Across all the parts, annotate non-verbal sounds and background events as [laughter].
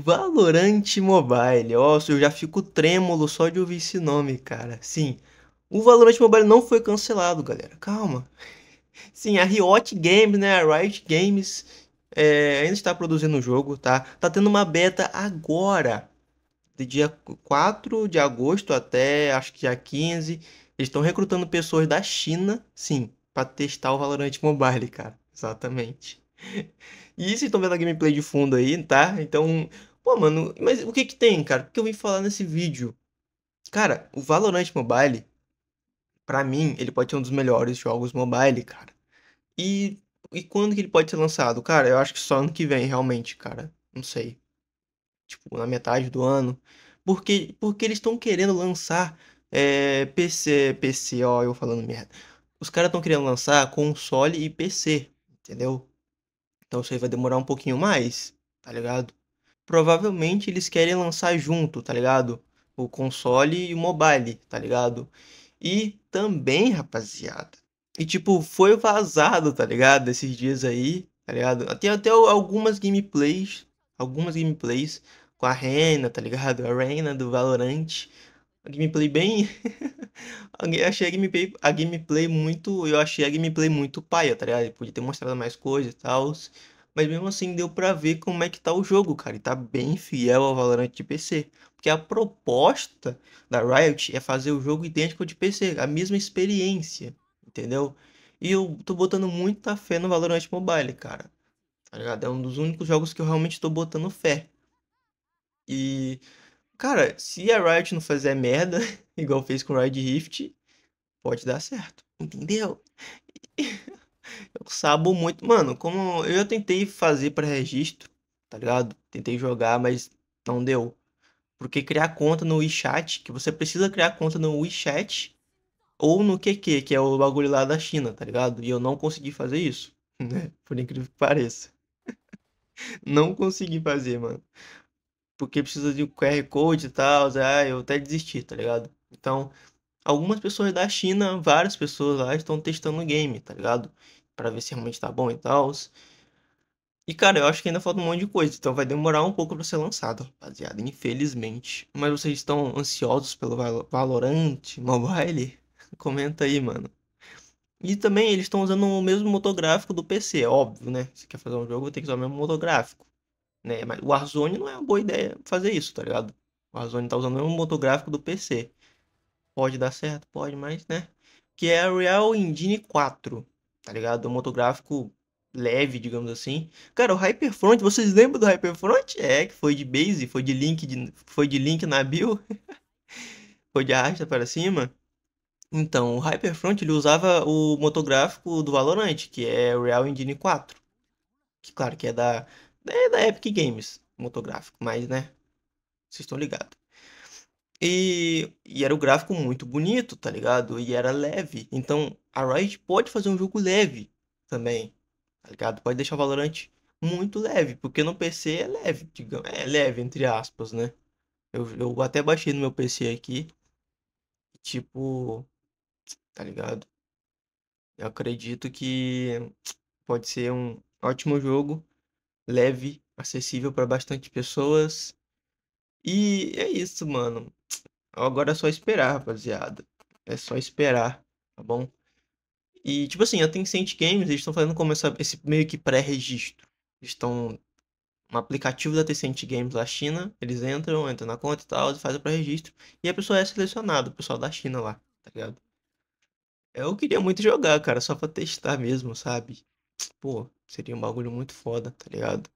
Valorante Mobile. Nossa, eu já fico trêmulo só de ouvir esse nome, cara. Sim, o Valorante Mobile não foi cancelado, galera. Calma. [laughs] Sim, a Riot Games, né? A Riot Games é, ainda está produzindo o jogo, tá? Tá tendo uma beta agora. De dia 4 de agosto até acho que dia 15. Eles estão recrutando pessoas da China, sim, para testar o Valorant Mobile, cara. Exatamente. [laughs] E vocês estão vendo a gameplay de fundo aí, tá? Então, Pô, mano, mas o que que tem, cara? O que eu vim falar nesse vídeo? Cara, o Valorant Mobile, para mim, ele pode ser um dos melhores jogos mobile, cara. E, e quando que ele pode ser lançado? Cara, eu acho que só ano que vem, realmente, cara. Não sei. Tipo, na metade do ano. Porque, porque eles estão querendo lançar é, PC, PC, ó, eu falando merda. Os caras estão querendo lançar console e PC, entendeu? Então isso aí vai demorar um pouquinho mais, tá ligado? provavelmente eles querem lançar junto, tá ligado? O console e o mobile, tá ligado? E também, rapaziada. E tipo, foi vazado, tá ligado? Esses dias aí, tá ligado? Tem até algumas gameplays, algumas gameplays com a Rena, tá ligado? A Rena do Valorant. A gameplay bem. eu [laughs] achei a gameplay, a gameplay muito. Eu achei a gameplay muito paia, tá ligado? Podia ter mostrado mais coisas e tal. Mas mesmo assim deu pra ver como é que tá o jogo, cara. E tá bem fiel ao Valorant de PC. Porque a proposta da Riot é fazer o jogo idêntico ao de PC, a mesma experiência, entendeu? E eu tô botando muita fé no Valorant Mobile, cara. Tá ligado? É um dos únicos jogos que eu realmente tô botando fé. E. Cara, se a Riot não fizer merda, [laughs] igual fez com o Riot Rift, pode dar certo. Entendeu? sabo muito. Mano, como eu tentei fazer para registro tá ligado? Tentei jogar, mas não deu. Porque criar conta no WeChat, que você precisa criar conta no WeChat ou no QQ, que é o bagulho lá da China, tá ligado? E eu não consegui fazer isso, [laughs] né? Por incrível que pareça. [laughs] não consegui fazer, mano. Porque precisa de QR Code e tal, ah, eu até desisti, tá ligado? Então, algumas pessoas da China, várias pessoas lá estão testando o game, tá ligado? para ver se realmente tá bom e tal. E, cara, eu acho que ainda falta um monte de coisa, então vai demorar um pouco pra ser lançado, rapaziada, infelizmente. Mas vocês estão ansiosos pelo Valorant Mobile? [laughs] Comenta aí, mano. E também eles estão usando o mesmo motor gráfico do PC, óbvio, né? Se quer fazer um jogo, tem que usar o mesmo motor gráfico. Né? Mas o Warzone não é uma boa ideia fazer isso, tá ligado? O Warzone tá usando o mesmo motor gráfico do PC. Pode dar certo, pode, mas, né? Que é a Real Engine 4 tá ligado? o motográfico leve, digamos assim. Cara, o Hyperfront, vocês lembram do Hyperfront? É, que foi de base, foi de link, de, foi de link na bio. [laughs] foi de arrasta para cima. Então, o Hyperfront ele usava o motográfico do Valorant, que é o Real Engine 4. Que claro que é da é da Epic Games, motográfico, mas né, vocês estão ligados. E, e era o um gráfico muito bonito, tá ligado? E era leve. Então, a Riot pode fazer um jogo leve também, tá ligado? Pode deixar o Valorant muito leve, porque no PC é leve, digamos, é leve, entre aspas, né? Eu, eu até baixei no meu PC aqui, tipo, tá ligado? Eu acredito que pode ser um ótimo jogo, leve, acessível para bastante pessoas. E é isso, mano. Agora é só esperar, rapaziada. É só esperar, tá bom? E, tipo assim, a Tencent Games, eles estão fazendo como essa, esse meio que pré-registro. Eles estão. Um aplicativo da Tencent Games da China, eles entram, entram na conta e tal, fazem o pré-registro. E a pessoa é selecionada, o pessoal da China lá, tá ligado? Eu queria muito jogar, cara, só pra testar mesmo, sabe? Pô, seria um bagulho muito foda, tá ligado?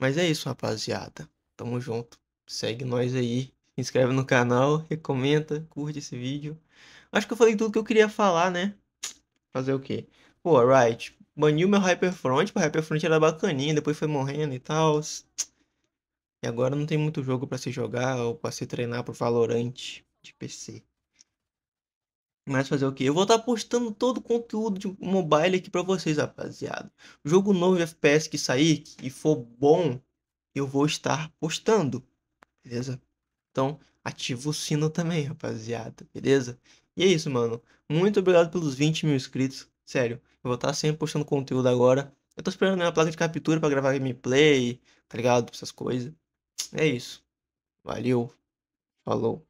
Mas é isso, rapaziada. Tamo junto. Segue nós aí inscreve no canal, recomenta, curte esse vídeo. Acho que eu falei tudo que eu queria falar, né? Fazer o quê? Pô, Riot, baniu meu Hyperfront, pô, Hyperfront era bacaninha, depois foi morrendo e tal. E agora não tem muito jogo para se jogar ou para se treinar pro Valorant de PC. Mas fazer o que? Eu vou estar tá postando todo o conteúdo de mobile aqui para vocês, rapaziada. jogo novo de FPS que sair e for bom, eu vou estar postando, beleza? Então, ativa o sino também, rapaziada, beleza? E é isso, mano. Muito obrigado pelos 20 mil inscritos. Sério, eu vou estar tá sempre postando conteúdo agora. Eu tô esperando a placa de captura para gravar gameplay, tá ligado? Essas coisas. É isso. Valeu. Falou.